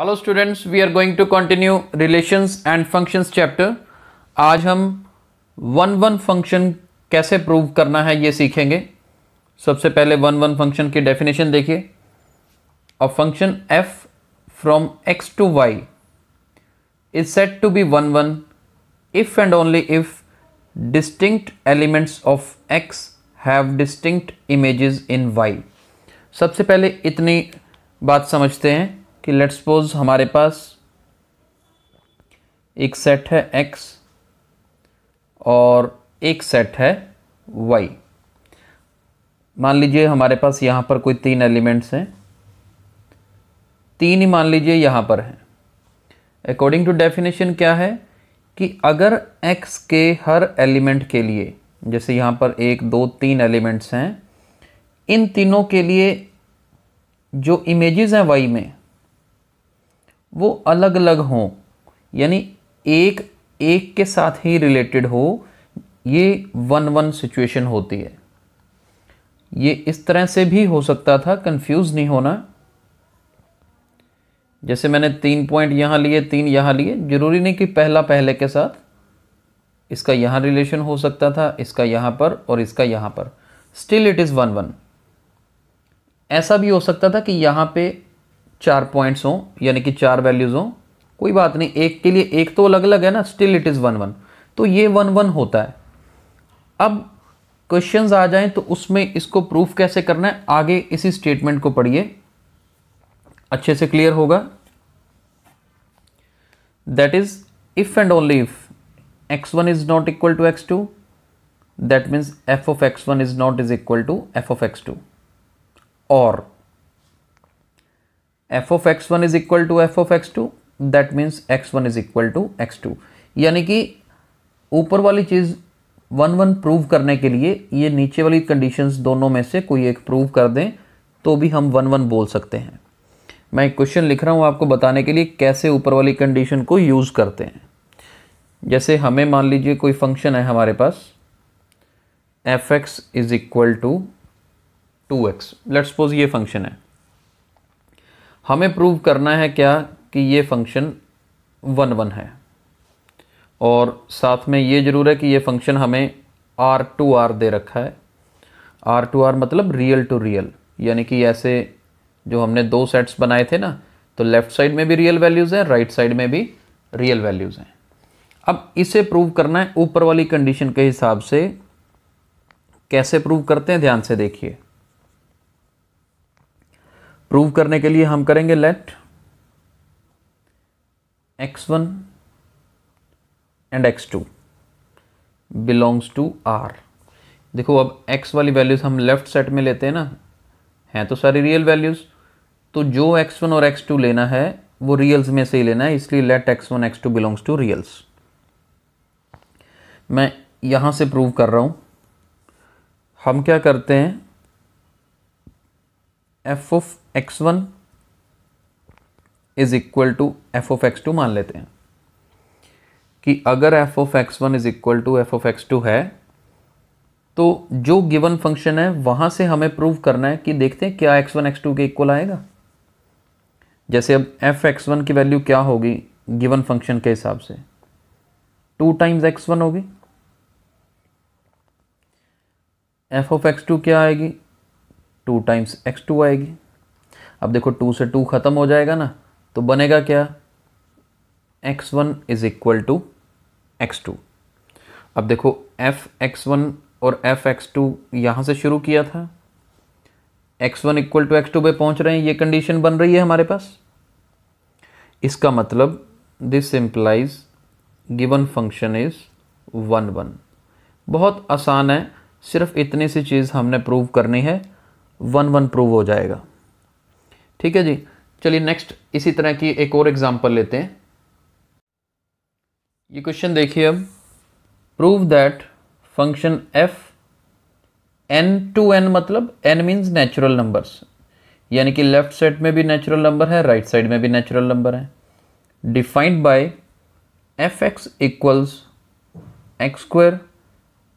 Hello students we are going to continue relations and functions chapter आज हम one one function कैसे prove करना है ये सीखेंगे सबसे पहले वन वन फंक्शन की डेफिनेशन देखिए a function F from X to Y is set to be one one if and only if distinct elements of X have distinct images in Y सबसे पहले इतनी बात समझते हैं कि लेट्स सपोज हमारे पास एक सेट है एक्स और एक सेट है वाई मान लीजिए हमारे पास यहाँ पर कोई तीन एलिमेंट्स हैं तीन ही मान लीजिए यहाँ पर हैं अकॉर्डिंग टू डेफिनेशन क्या है कि अगर x के हर एलिमेंट के लिए जैसे यहाँ पर एक दो तीन एलिमेंट्स हैं इन तीनों के लिए जो इमेजेस हैं वाई में वो अलग अलग हों यानी एक एक के साथ ही रिलेटेड हो ये वन वन सिचुएशन होती है ये इस तरह से भी हो सकता था कंफ्यूज नहीं होना जैसे मैंने तीन पॉइंट यहां लिए तीन यहां लिए जरूरी नहीं कि पहला पहले के साथ इसका यहाँ रिलेशन हो सकता था इसका यहां पर और इसका यहां पर still it is one one ऐसा भी हो सकता था कि यहां पे चार पॉइंट्स हों यानी कि चार वैल्यूज़ हों कोई बात नहीं एक के लिए एक तो अलग अलग है ना still it is one one तो ये वन वन होता है अब क्वेश्चन आ जाएं तो उसमें इसको प्रूफ कैसे करना है आगे इसी स्टेटमेंट को पढ़िए अच्छे से क्लियर होगा that is if and only if X one is not equal to x two that means F of x one is not is equal to F of x two और F of x one is equal to F of x two that means X one is equal to x two यानी कि ऊपर वाली चीज़ one one prove करने के लिए ये नीचे वाली कंडीशंस दोनों में से कोई एक प्रूव कर दें तो भी हम वन वन बोल सकते हैं मैं एक क्वेश्चन लिख रहा हूँ आपको बताने के लिए कैसे ऊपर वाली कंडीशन को यूज़ करते हैं जैसे हमें मान लीजिए कोई फंक्शन है हमारे पास F X is equal to two X let's suppose ये फंक्शन है हमें प्रूव करना है क्या कि ये फंक्शन वन वन है और साथ में ये ज़रूर है कि ये फंक्शन हमें आर टू आर दे रखा है आर टू आर मतलब रियल टू रियल यानी कि ऐसे जो हमने दो सेट्स बनाए थे ना तो लेफ़्ट साइड में भी रियल वैल्यूज़ हैं राइट साइड में भी रियल वैल्यूज़ हैं अब इसे प्रूव करना है ऊपर वाली कंडीशन के हिसाब से कैसे प्रूव करते हैं ध्यान से देखिए प्रूव करने के लिए हम करेंगे let x one and X two belongs to R देखो अब एक्स वाली वैल्यूज़ हम लेफ़्ट सेट में लेते हैं ना हैं तो सारी रियल वैल्यूज़ तो जो एक्स वन और एक्स टू लेना है वो रियल्स में से ही लेना है इसलिए let x one x two belongs to reals मैं यहाँ से प्रूव कर रहा हूँ हम क्या करते हैं f of x one is equal to F of x two मान लेते हैं कि अगर f of x one is equal to F of x two है तो जो गिवन फंक्शन है वहां से हमें प्रूव करना है कि देखते हैं क्या एक्स वन एक्स टू के इक्वल आएगा जैसे अब एफ एक्स वन की वैल्यू क्या होगी गिवन फंक्शन के हिसाब से टू टाइम्स एक्स वन होगी एफ ऑफ एक्स टू क्या आएगी टू टाइम्स एक्स टू आएगी अब देखो टू से टू ख़त्म हो जाएगा ना तो बनेगा क्या x one is equal to x two अब देखो एफ एक्स वन और एफ एक्स टू यहाँ से शुरू किया था x one equal to x two पर पहुँच रहे हैं ये कंडीशन बन रही है हमारे पास इसका मतलब this implies given function is one one बहुत आसान है सिर्फ इतनी सी चीज़ हमने प्रूव करनी है वन वन प्रूव हो जाएगा ठीक है जी चलिए नेक्स्ट इसी तरह की एक और एग्जांपल लेते हैं ये क्वेश्चन देखिए अब prove that function f N to N मतलब एन मीन्स नेचुरल नंबर्स यानी कि लेफ्ट साइड में भी नेचुरल नंबर है राइट right साइड में भी नेचुरल नंबर है defined by f x equals x square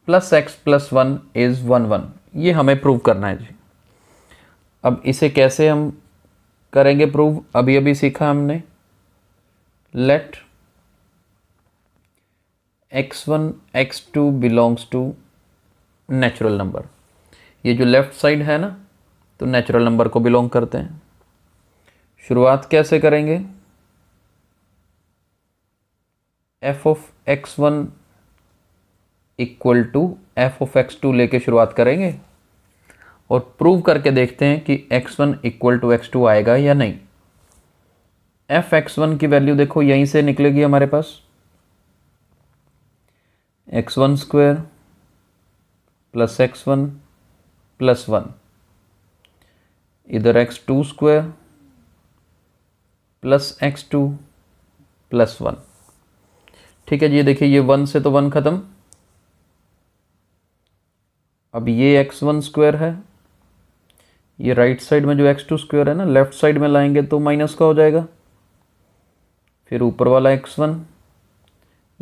plus x plus one is one one ये हमें प्रूव करना है जी अब इसे कैसे हम करेंगे प्रूव अभी अभी सीखा हमने let x one x two belongs to natural number ये जो लेफ़्ट साइड है ना तो नेचुरल नंबर को बिलोंग करते हैं शुरुआत कैसे करेंगे f of x one equal to F of x two लेके शुरुआत करेंगे और प्रूव करके देखते हैं कि x1 one equal to x आएगा या नहीं एफ एक्स वन की वैल्यू देखो यहीं से निकलेगी हमारे पास x one square plus x one plus one इधर x two square plus x two plus one ठीक है ये देखिए ये वन से तो वन ख़त्म अब ये एक्स वन स्क्वेयर है ये राइट साइड में जो एक्स टू स्क्वेयर है ना लेफ्ट साइड में लाएंगे तो माइनस का हो जाएगा फिर ऊपर वाला एक्स वन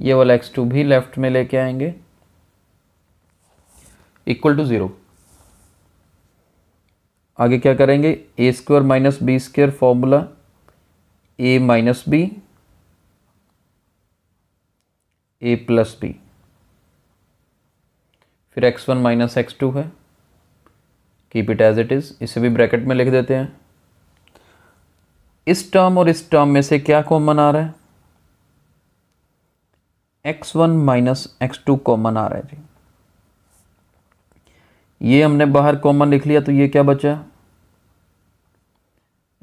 ये वाला एक्स टू भी लेफ्ट में लेके आएंगे इक्वल टू ज़ीरो आगे क्या करेंगे a square minus b square formula a minus b a plus b फिर x one minus x two है keep it as it is इसे भी ब्रैकेट में लिख देते हैं इस टर्म और इस टर्म में से क्या कॉमन आ रहा है x one minus x two common आ रहा है जी ये हमने बाहर कॉमन लिख लिया तो ये क्या बचा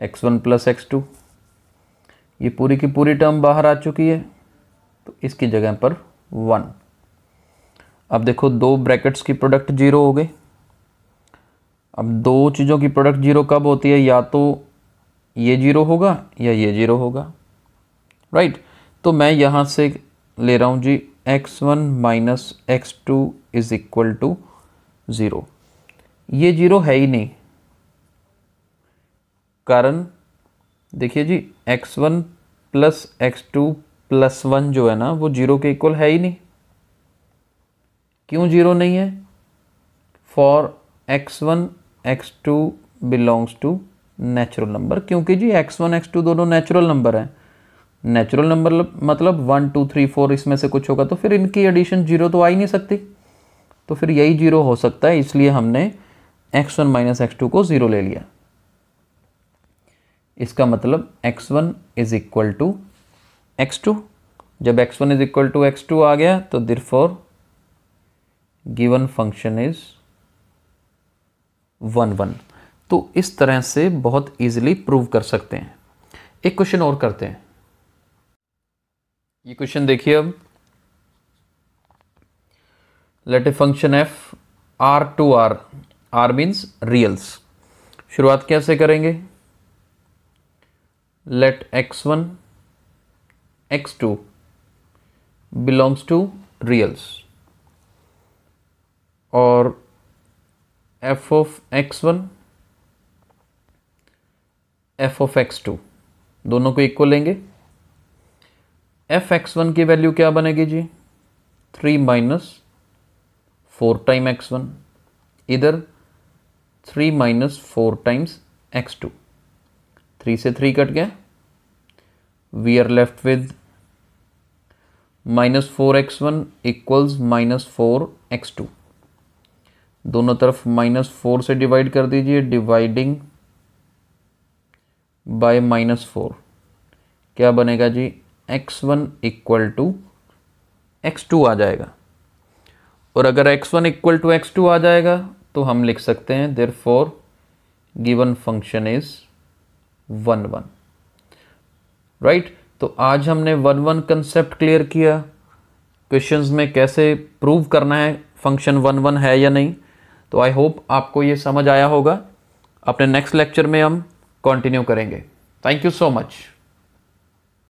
x one plus x two ये पूरी की पूरी टर्म बाहर आ चुकी है तो इसकी जगह पर वन अब देखो दो ब्रैकेट्स की प्रोडक्ट जीरो हो गई अब दो चीज़ों की प्रोडक्ट ज़ीरो कब होती है या तो ये ज़ीरो होगा या ये ज़ीरो होगा राइट right? तो मैं यहाँ से ले रहा हूँ जी x one minus x two is equal to zero ये ज़ीरो है ही नहीं कारण देखिए जी x one plus x two plus one जो है ना वो ज़ीरो के इक्वल है ही नहीं क्यों ज़ीरो नहीं है for x one x two belongs to natural number क्योंकि जी एक्स वन एक्स टू दोनों नेचुरल नंबर हैं नेचुरल नंबर मतलब वन टू थ्री फोर इसमें से कुछ होगा तो फिर इनकी एडिशन जीरो तो आ ही नहीं सकती तो फिर यही जीरो हो सकता है इसलिए हमने x one minus x two को ज़ीरो ले लिया इसका मतलब x one is equal to x two जब x one is equal to x two आ गया तो therefore given function is one one तो इस तरह से बहुत इजीली प्रूव कर सकते हैं एक क्वेश्चन और करते हैं ये क्वेश्चन देखिए अब let a function f R to R R means reals शुरुआत कैसे करेंगे let x one x two belongs to reals और F of x one f of x two दोनों को इक्वल लेंगे एफ एक्स वन की वैल्यू क्या बनेगी जी three minus four time x one इधर three minus four times x two three से थ्री कट गया we are left with minus four x one equals minus four x two दोनों तरफ minus four से divide कर दीजिए dividing by minus four क्या बनेगा जी x one equal to x two आ जाएगा और अगर x one equal to x two आ जाएगा तो हम लिख सकते हैं therefore given function is one one right तो आज हमने वन वन कंसेप्ट क्लियर किया क्वेश्चंस में कैसे प्रूव करना है फंक्शन वन वन है या नहीं तो आई होप आपको ये समझ आया होगा अपने नेक्स्ट लेक्चर में हम कंटिन्यू करेंगे थैंक यू सो मच